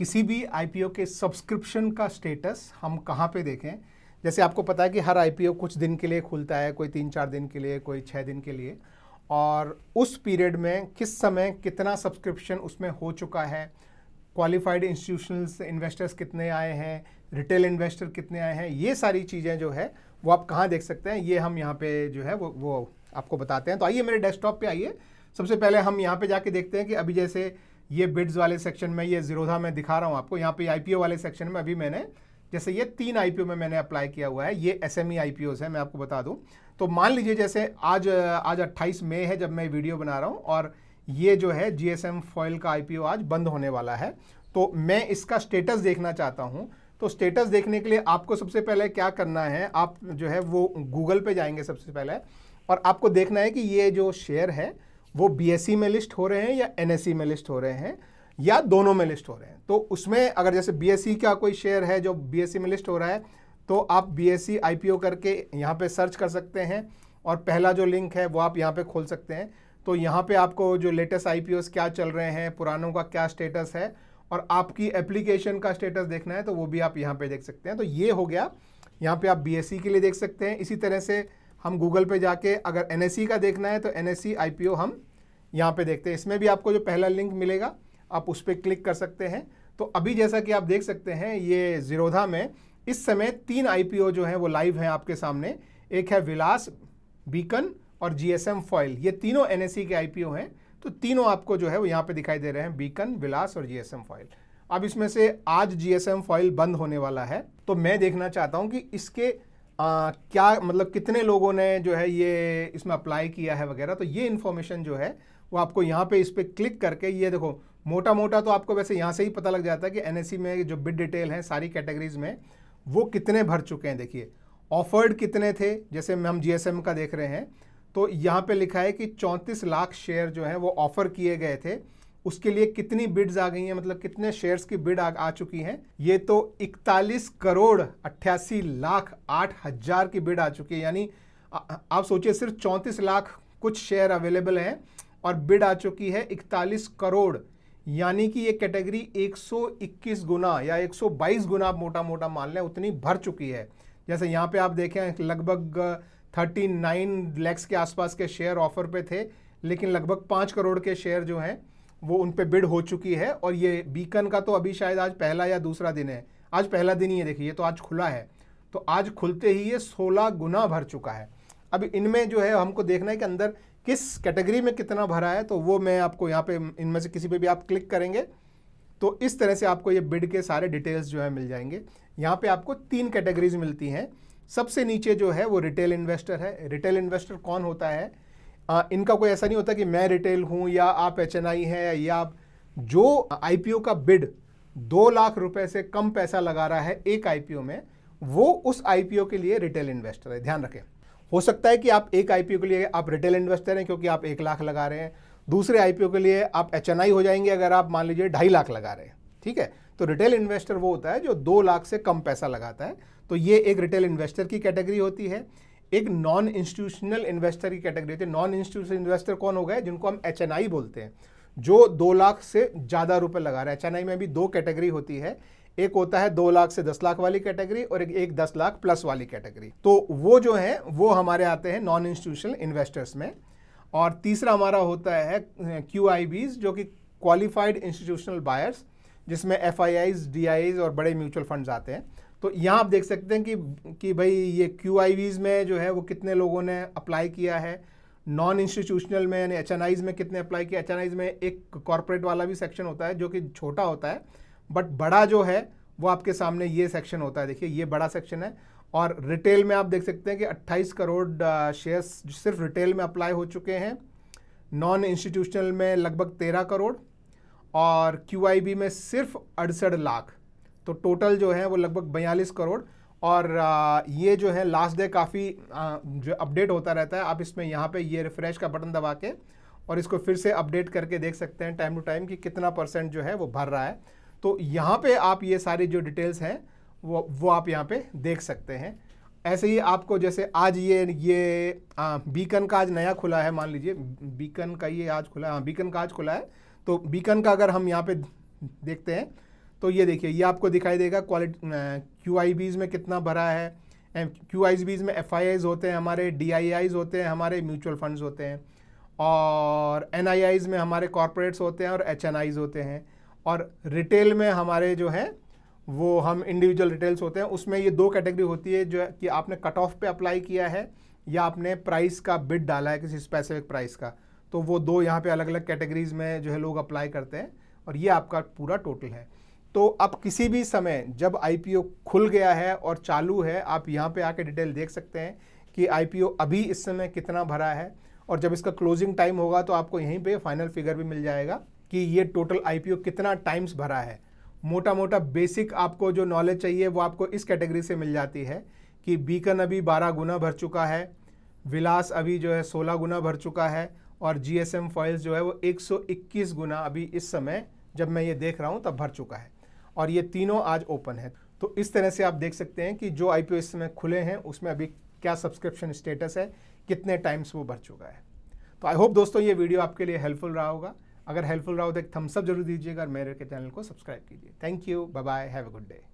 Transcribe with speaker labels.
Speaker 1: किसी भी आईपीओ के सब्सक्रिप्शन का स्टेटस हम कहाँ पे देखें जैसे आपको पता है कि हर आईपीओ कुछ दिन के लिए खुलता है कोई तीन चार दिन के लिए कोई छः दिन के लिए और उस पीरियड में किस समय कितना सब्सक्रिप्शन उसमें हो चुका है क्वालिफाइड इंस्टीट्यूशनल इन्वेस्टर्स कितने आए हैं रिटेल इन्वेस्टर कितने आए हैं ये सारी चीज़ें जो है वो आप कहाँ देख सकते हैं ये हम यहाँ पे जो है वो वो आपको बताते हैं तो आइए मेरे डेस्कटॉप पे आइए सबसे पहले हम यहाँ पे जाके देखते हैं कि अभी जैसे ये बिड्स वाले सेक्शन में ये जीरोधा में दिखा रहा हूँ आपको यहाँ पे आईपीओ वाले सेक्शन में अभी मैंने जैसे ये तीन आईपीओ में मैंने अप्लाई किया हुआ है ये एस एम है मैं आपको बता दूँ तो मान लीजिए जैसे आज आज अट्ठाईस मई है जब मैं वीडियो बना रहा हूँ और ये जो है जी फॉइल का आई आज बंद होने वाला है तो मैं इसका स्टेटस देखना चाहता हूँ तो स्टेटस देखने के लिए आपको सबसे पहले क्या करना है आप जो है वो गूगल पे जाएंगे सबसे पहले और आपको देखना है कि ये जो शेयर है वो बीएससी e में लिस्ट हो रहे हैं या एनएससी e में लिस्ट हो रहे हैं या दोनों में लिस्ट हो रहे हैं तो उसमें अगर जैसे बीएससी e का कोई शेयर है जो बीएससी में लिस्ट हो रहा है तो आप बीएससी आईपीओ करके यहाँ पे सर्च कर सकते हैं और पहला जो लिंक है वो आप यहाँ पे खोल सकते हैं तो यहाँ पे आपको जो लेटेस्ट आई क्या चल रहे हैं पुरानों का क्या स्टेटस है और आपकी एप्लीकेशन का स्टेटस देखना है तो वो भी आप यहाँ पे देख सकते हैं तो ये हो गया यहाँ पे आप बी के लिए देख सकते हैं इसी तरह से हम गूगल पे जाके अगर एन e का देखना है तो एन एस e हम यहाँ पे देखते हैं इसमें भी आपको जो पहला लिंक मिलेगा आप उस पर क्लिक कर सकते हैं तो अभी जैसा कि आप देख सकते हैं ये ज़ीरोधा में इस समय तीन आई जो हैं वो लाइव हैं आपके सामने एक है विलास बीकन और जी फॉइल ये तीनों एनएससी e के आई हैं तो तीनों आपको जो है वो यहाँ पे दिखाई दे रहे हैं बीकन विलास और जी फॉइल अब इसमें से आज जी फॉइल बंद होने वाला है तो मैं देखना चाहता हूँ कि इसके आ, क्या मतलब कितने लोगों ने जो है ये इसमें अप्लाई किया है वगैरह तो ये इन्फॉर्मेशन जो है वो आपको यहाँ पे इस पर क्लिक करके ये देखो मोटा मोटा तो आपको वैसे यहाँ से ही पता लग जाता है कि एन में जो बिड डिटेल हैं सारी कैटेगरीज में वो कितने भर चुके हैं देखिए ऑफर्ड कितने थे जैसे हम जी का देख रहे हैं तो यहाँ पे लिखा है कि 34 लाख शेयर जो हैं वो ऑफ़र किए गए थे उसके लिए कितनी बिड्स आ गई हैं मतलब कितने शेयर्स की बिड आ, आ चुकी हैं ये तो 41 करोड़ अट्ठासी लाख आठ हजार की बिड आ चुकी है यानी आप सोचिए सिर्फ चौंतीस लाख कुछ शेयर अवेलेबल हैं और बिड आ चुकी है 41 करोड़ यानी कि ये कैटेगरी 121 गुना या 122 गुना आप मोटा मोटा मान लें उतनी भर चुकी है जैसे यहाँ पे आप देखें लगभग 39 लैक्स के आसपास के शेयर ऑफर पे थे लेकिन लगभग पाँच करोड़ के शेयर जो हैं वो उन पर बिड हो चुकी है और ये बीकन का तो अभी शायद आज पहला या दूसरा दिन है आज पहला दिन ही है देखिए तो आज खुला है तो आज खुलते ही ये सोलह गुना भर चुका है अब इनमें जो है हमको देखना है कि अंदर किस कैटेगरी में कितना भरा है तो वो मैं आपको यहाँ पे इनमें से किसी पे भी आप क्लिक करेंगे तो इस तरह से आपको ये बिड के सारे डिटेल्स जो है मिल जाएंगे यहाँ पे आपको तीन कैटेगरीज मिलती हैं सबसे नीचे जो है वो रिटेल इन्वेस्टर है रिटेल इन्वेस्टर कौन होता है आ, इनका कोई ऐसा नहीं होता कि मैं रिटेल हूँ या आप एच एन आई है या आप जो आईपीओ का बिड दो लाख रुपए से कम पैसा लगा रहा है एक आईपीओ में वो उस आईपीओ के लिए रिटेल इन्वेस्टर है ध्यान रखें हो सकता है कि आप एक आईपीओ के लिए आप रिटेल इन्वेस्टर हैं क्योंकि आप एक लाख लगा रहे हैं दूसरे आईपीओ के लिए आप एच एन आई हो जाएंगे अगर आप मान लीजिए ढाई लाख लगा रहे हैं ठीक है तो रिटेल इन्वेस्टर वो होता है जो दो लाख से कम पैसा लगाता है तो ये एक रिटेल इन्वेस्टर की कैटेगरी होती है एक नॉन इंस्टीट्यूशनल इन्वेस्टर की कैटेगरी होती है नॉन इंस्टीट्यूशनल इन्वेस्टर कौन हो गए जिनको हम एच बोलते हैं जो दो लाख से ज़्यादा रुपए लगा रहे हैं एच में भी दो कैटेगरी होती है एक होता है दो लाख से दस लाख वाली कैटेगरी और एक, एक दस लाख प्लस वाली कैटेगरी तो वो जो है वो हमारे आते हैं नॉन इंस्टीट्यूशनल इन्वेस्टर्स में और तीसरा हमारा होता है क्यू जो कि क्वालिफाइड इंस्टीट्यूशनल बायर्स जिसमें एफ आई और बड़े म्यूचुअल फंड्स आते हैं तो यहाँ आप देख सकते हैं कि कि भाई ये क्यू में जो है वो कितने लोगों ने अप्लाई किया है नॉन इंस्टीट्यूशनल में यानी एच में कितने अप्लाई किया एच में एक कॉरपोरेट वाला भी सेक्शन होता है जो कि छोटा होता है बट बड़ा जो है वो आपके सामने ये सेक्शन होता है देखिए ये बड़ा सेक्शन है और रिटेल में आप देख सकते हैं कि 28 करोड़ शेयर्स सिर्फ रिटेल में अप्लाई हो चुके हैं नॉन इंस्टीट्यूशनल में लगभग 13 करोड़ और क्यू में सिर्फ अड़सठ लाख तो टोटल जो है वो लगभग बयालीस करोड़ और ये जो है लास्ट डे काफ़ी जो अपडेट होता रहता है आप इसमें यहाँ पे ये रिफ्रेश का बटन दबा के और इसको फिर से अपडेट करके देख सकते हैं टाइम टू टाइम कि कितना परसेंट जो है वो भर रहा है तो यहाँ पे आप ये सारी जो डिटेल्स हैं वो वो आप यहाँ पे देख सकते हैं ऐसे ही आपको जैसे आज ये ये आ, बीकन का आज नया खुला है मान लीजिए बीकन का ये आज खुला है हाँ बीकन का आज खुला है तो बीकन का अगर हम यहाँ पर देखते हैं तो ये देखिए ये आपको दिखाई देगा क्वालिटी क्यू आई बीज में कितना भरा है क्यू आई बीज में एफ आई आईज होते हैं हमारे डी आई आईज होते हैं हमारे म्यूचुअल फंड्स होते हैं और एन आई आईज में हमारे कॉरपोरेट्स होते हैं और एच एन आईज होते हैं और रिटेल में हमारे जो है वो हम इंडिविजुअल रिटेल्स होते हैं उसमें ये दो कैटेगरी होती है जो कि आपने कट ऑफ पे अप्लाई किया है या आपने प्राइस का बिड डाला है किसी स्पेसिफिक प्राइस का तो वो दो यहाँ पे अलग अलग कैटेगरीज में जो है लोग अप्लाई करते हैं और ये आपका पूरा टोटल है तो आप किसी भी समय जब आईपीओ खुल गया है और चालू है आप यहाँ पे आके डिटेल देख सकते हैं कि आईपीओ अभी इस समय कितना भरा है और जब इसका क्लोजिंग टाइम होगा तो आपको यहीं पे फाइनल फिगर भी मिल जाएगा कि ये टोटल आईपीओ कितना टाइम्स भरा है मोटा मोटा बेसिक आपको जो नॉलेज चाहिए वो आपको इस कैटेगरी से मिल जाती है कि बीकन अभी बारह गुना भर चुका है विलास अभी जो है सोलह गुना भर चुका है और जी एस एम फॉइल्स जो है वो 121 गुना अभी इस समय जब मैं ये देख रहा हूँ तब भर चुका है और ये तीनों आज ओपन है तो इस तरह से आप देख सकते हैं कि जो आई इस समय खुले हैं उसमें अभी क्या सब्सक्रिप्शन स्टेटस है कितने टाइम्स वो भर चुका है तो आई होप दोस्तों ये वीडियो आपके लिए हेल्पफुल रहा होगा अगर हेल्पफुल रहा हो तो एक थम्सअप जरूर दीजिएगा और मेरे के चैनल को सब्सक्राइब कीजिए thank you bye bye have a good day